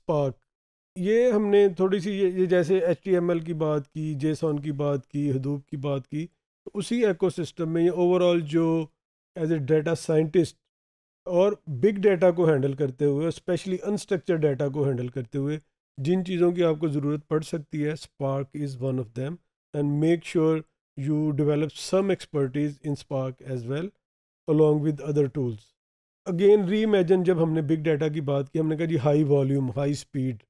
spark ये हमने थोड़ी सी ये, जैसे एच की बात की जेसॉन की बात की हदूब की बात की तो उसी एकोसिस्टम में ये ओवरऑल जो एज ए डाटा साइंटिस्ट और बिग डाटा को हैंडल करते हुए स्पेशली अनस्ट्रक्चर डाटा को हैंडल करते हुए जिन चीज़ों की आपको ज़रूरत पड़ सकती है Spark is one of them and make sure you develop some expertise in Spark as well along with other tools again reimagine जब हमने बिग डाटा की बात की हमने कहा जी हाई वॉल्यूम हाई स्पीड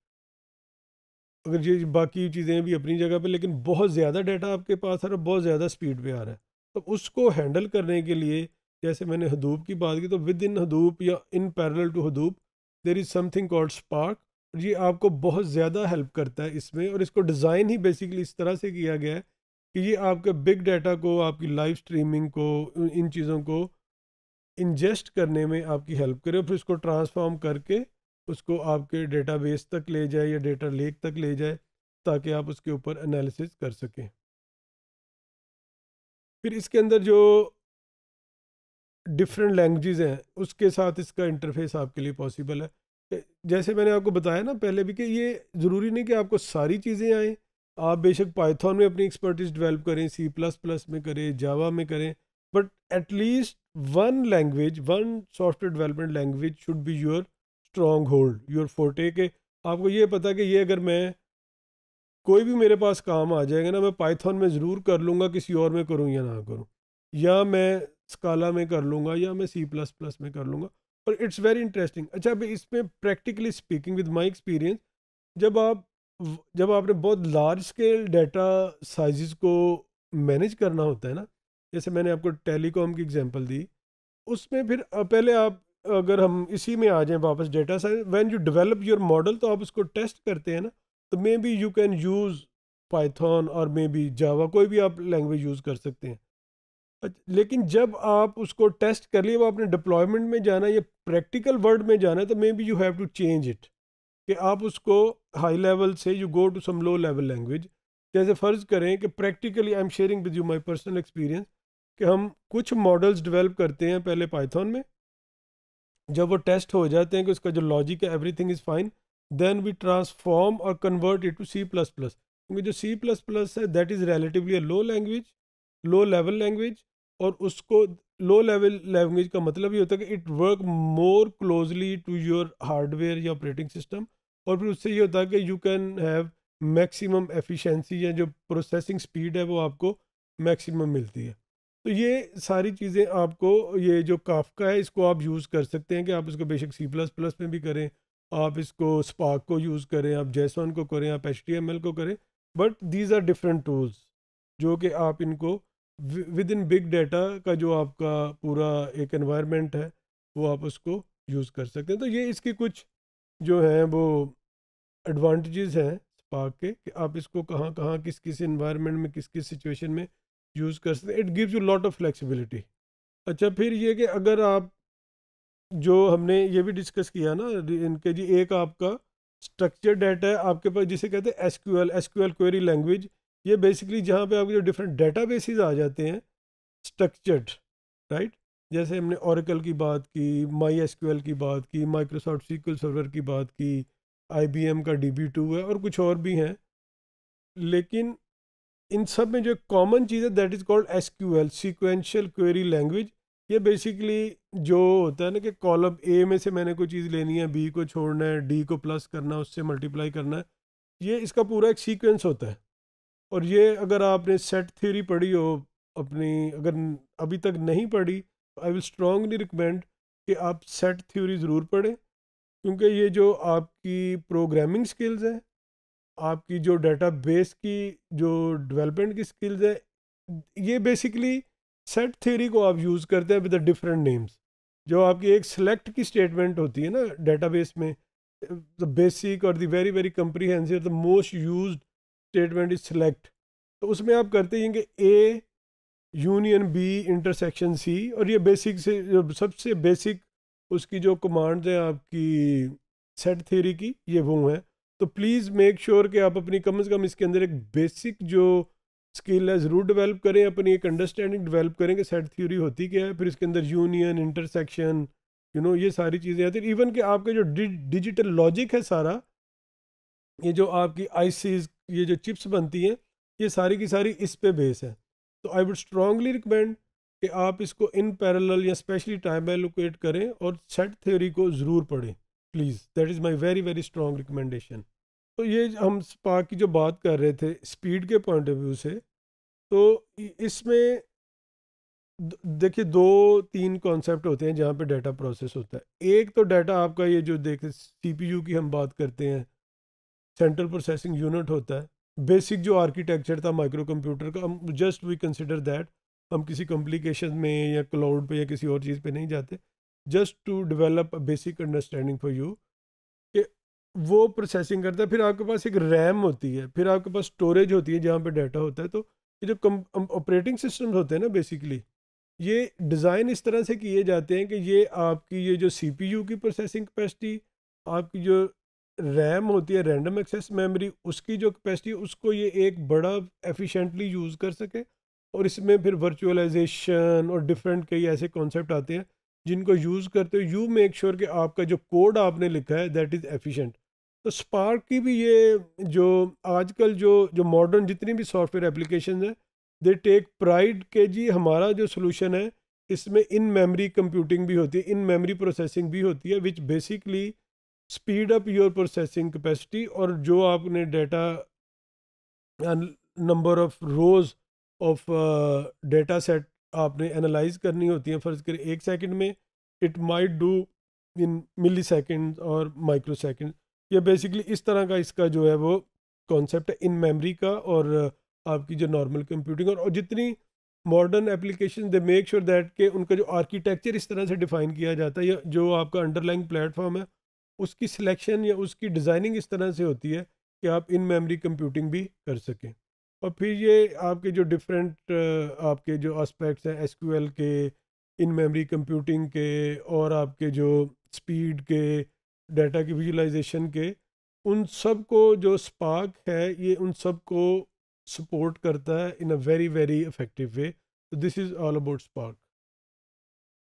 अगर ये बाकी चीज़ें भी अपनी जगह पे लेकिन बहुत ज़्यादा डाटा आपके पास आ रहा है बहुत ज़्यादा स्पीड पे आ रहा है तो उसको हैंडल करने के लिए जैसे मैंने हदूप की बात की तो विद इन हदूप या in parallel to Hadoop there is something called Spark ये आपको बहुत ज़्यादा हेल्प करता है इसमें और इसको डिज़ाइन ही बेसिकली इस तरह से किया गया है कि ये आपके बिग डाटा को आपकी लाइव स्ट्रीमिंग को इन चीज़ों को इंजेस्ट करने में आपकी हेल्प करे और फिर उसको ट्रांसफॉर्म करके उसको आपके डेटाबेस तक ले जाए या डेटा लेक तक ले जाए ताकि आप उसके ऊपर एनालिसिस कर सकें फिर इसके अंदर जो डिफरेंट लैंग्वेजेस हैं उसके साथ इसका इंटरफेस आपके लिए पॉसिबल है जैसे मैंने आपको बताया ना पहले भी कि ये ज़रूरी नहीं कि आपको सारी चीज़ें आएँ आप बेशक पाइथन में अपनी एक्सपर्टीज डेवलप करें सी प्लस प्लस में करें जावा में करें but at least one language one software development language should be your stronghold your forte के आपको ये पता कि ये अगर मैं कोई भी मेरे पास काम आ जाएगा ना मैं पाइथन में ज़रूर कर लूँगा किसी और में करूँ या ना करूँ या मैं स्काला में कर लूँगा या मैं सी प्लस प्लस में कर लूँगा और इट्स वेरी इंटरेस्टिंग अच्छा अभी इसमें practically speaking with my experience जब आप जब आपने बहुत लार्ज स्केल डाटा साइज़ को मैनेज करना होता है ना जैसे मैंने आपको टेलीकॉम की एग्जांपल दी उसमें फिर पहले आप अगर हम इसी में आ जाएं वापस data science when you develop your model तो आप उसको टेस्ट करते हैं ना तो maybe you can use Python और मे बी जावा कोई भी आप लैंग्वेज यूज़ कर सकते हैं लेकिन जब आप उसको टेस्ट कर लिए वो आपने डिप्लॉयमेंट में जाना या प्रैक्टिकल वर्ल्ड में जाना तो maybe you have to change it कि आप उसको हाई लेवल से you go to some low level language जैसे फ़र्ज़ करें कि practically I am sharing with you my personal experience कि हम कुछ मॉडल्स डेवलप करते हैं पहले पाइथन में जब वो टेस्ट हो जाते हैं कि उसका जो लॉजिक है everything is fine then we transform और convert it to C plus plus क्योंकि जो सी प्लस प्लस है that is relatively low language low level language और उसको लो लेवल लैंग्वेज का मतलब ये होता है कि it work more closely to your hardware या ऑपरेटिंग सिस्टम और फिर उससे ये होता है कि you can have maximum efficiency या जो प्रोसेसिंग स्पीड है वो आपको मैक्सिमम मिलती है तो ये सारी चीज़ें आपको ये जो काफका है इसको आप यूज़ कर सकते हैं कि आप इसको बेशक सी प्लस प्लस में भी करें आप इसको स्पार्क को यूज़ करें आप जैसॉन को करें आप एच को करें but these are different tools जो कि आप इनको विद इन बिग डाटा का जो आपका पूरा एक इन्वायरमेंट है वो आप उसको यूज़ कर सकते हैं तो ये इसकी कुछ जो हैं वो एडवांटेजेस हैं स्पार्क के कि आप इसको कहाँ कहाँ किस किस इन्वायरमेंट में किस किस सिचुएशन में यूज़ कर सकते it gives you lot of flexibility अच्छा फिर ये कि अगर आप जो हमने ये भी डिस्कस किया ना इनके जी एक आपका स्ट्रक्चर डाटा है आपके पास जिसे कहते हैं S Q L S Q L query language ये बेसिकली जहाँ पे आपके जो डिफरेंट डाटा बेसिस आ जाते हैं स्ट्रक्चर्ड राइट जैसे हमने औरकल की बात की माई एस क्यू एल की बात की माइक्रोसॉफ्ट सीक्वल सर्वर की बात की आई बी एम का डी बी टू है और कुछ और भी हैं लेकिन इन सब में जो कॉमन चीज़ है that is called S Q L sequential query language ये बेसिकली जो होता है ना कि कॉलम ए में से मैंने कोई चीज़ लेनी है बी को छोड़ना है डी को प्लस करना है उससे मल्टीप्लाई करना है ये इसका पूरा एक सीक्वेंस होता है और ये अगर आपने सेट थ्योरी पढ़ी हो अपनी अगर अभी तक नहीं पढ़ी आई विल स्ट्रांगली रिकमेंड कि आप सेट थ्योरी ज़रूर पढ़ें क्योंकि ये जो आपकी प्रोग्रामिंग स्किल्स हैं आपकी जो डाटा बेस की जो डेवलपमेंट की स्किल्स है ये बेसिकली सेट थ्योरी को आप यूज़ करते हैं विद डिफरेंट नेम्स जो आपकी एक सेलेक्ट की स्टेटमेंट होती है ना डेटाबेस में द बेसिक और the very very comprehensive the most use statement is select तो उसमें आप करते हैं कि A union B intersection C और ये बेसिक से जो सबसे बेसिक उसकी जो कमांड्स हैं आपकी सेट थ्योरी की ये वो हैं तो प्लीज़ मेक श्योर कि आप अपनी कम से कम इसके अंदर एक बेसिक जो स्किल है ज़रूर डेवलप करें अपनी एक अंडरस्टैंडिंग डेवलप करें कि सेट थ्योरी होती क्या है फिर इसके अंदर यूनियन इंटरसेक्शन यू नो ये सारी चीज़ें आती हैं इवन कि आपका जो डि, डिजिटल लॉजिक है सारा ये जो आपकी आईसीज ये जो चिप्स बनती हैं ये सारी की सारी इस पे बेस है तो आई वुड स्ट्रांगली रिकमेंड कि आप इसको इन पैरल या स्पेशली टाइम एलोकेट करें और सेट थ्योरी को ज़रूर पढ़ें please that is my very very strong recommendation तो ये हम स्पार्क की जो बात कर रहे थे स्पीड के पॉइंट ऑफ व्यू से तो इसमें देखिए दो तीन कॉन्सेप्ट होते हैं जहाँ पे डाटा प्रोसेस होता है एक तो डाटा आपका ये जो देखते सीपीयू की हम बात करते हैं सेंट्रल प्रोसेसिंग यूनिट होता है बेसिक जो आर्किटेक्चर था माइक्रो कंप्यूटर का हम जस्ट वी कंसिडर दैट हम किसी कॉम्प्लिकेशन में या क्लाउड पे या किसी और चीज़ पे नहीं जाते just to develop basic understanding for you कि वो प्रोसेसिंग करता है फिर आपके पास एक रैम होती है फिर आपके पास स्टोरेज होती है जहाँ पे डाटा होता है तो ये जो कम ऑपरेटिंग सिस्टम होते हैं ना बेसिकली ये डिज़ाइन इस तरह से किए जाते हैं कि ये आपकी ये जो सी की प्रोसेसिंग कैपेसिटी आपकी जो रैम होती है रैंडम एक्सेस मेमोरी उसकी जो कैपेसिटी उसको ये एक बड़ा एफिशिएंटली यूज़ कर सके और इसमें फिर वर्चुअलाइजेशन और डिफरेंट कई ऐसे कॉन्सेप्ट आते हैं जिनको यूज़ करते हो यू मेक श्योर कि आपका जो कोड आपने लिखा है दैट इज़ एफिशिएंट तो स्पार्क की भी ये जो आजकल जो जो मॉडर्न जितनी भी सॉफ्टवेयर एप्लीकेशन है दे टेक प्राइड के जी हमारा जो सोल्यूशन है इसमें इन मेमोरी कंप्यूटिंग भी होती है इन मेमोरी प्रोसेसिंग भी होती है which basically speed up your processing capacity और जो आपने data number of rows of data set आपने एनालाइज करनी होती है फ़र्ज़ करें एक सेकंड में it might do in millisecond और माइक्रो सेकेंड ये बेसिकली इस तरह का इसका जो है वो कॉन्सेप्ट है इन मेमोरी का और uh, आपकी जो नॉर्मल कंप्यूटिंग और, और जितनी modern application they make sure that के उनका जो आर्किटेक्चर इस तरह से डिफाइन किया जाता है या जो आपका अंडरलाइंग प्लेटफॉर्म है उसकी सिलेक्शन या उसकी डिज़ाइनिंग इस तरह से होती है कि आप इन मेमोरी कंप्यूटिंग भी कर सकें और फिर ये आपके जो डिफरेंट आपके जो एस्पेक्ट्स हैं एस के इन मेमोरी कंप्यूटिंग के और आपके जो स्पीड के डाटा की विजुलाइजेशन के उन सब को जो स्पार्क है ये उन सब को सपोर्ट करता है in a very very effective way तो this is all about spark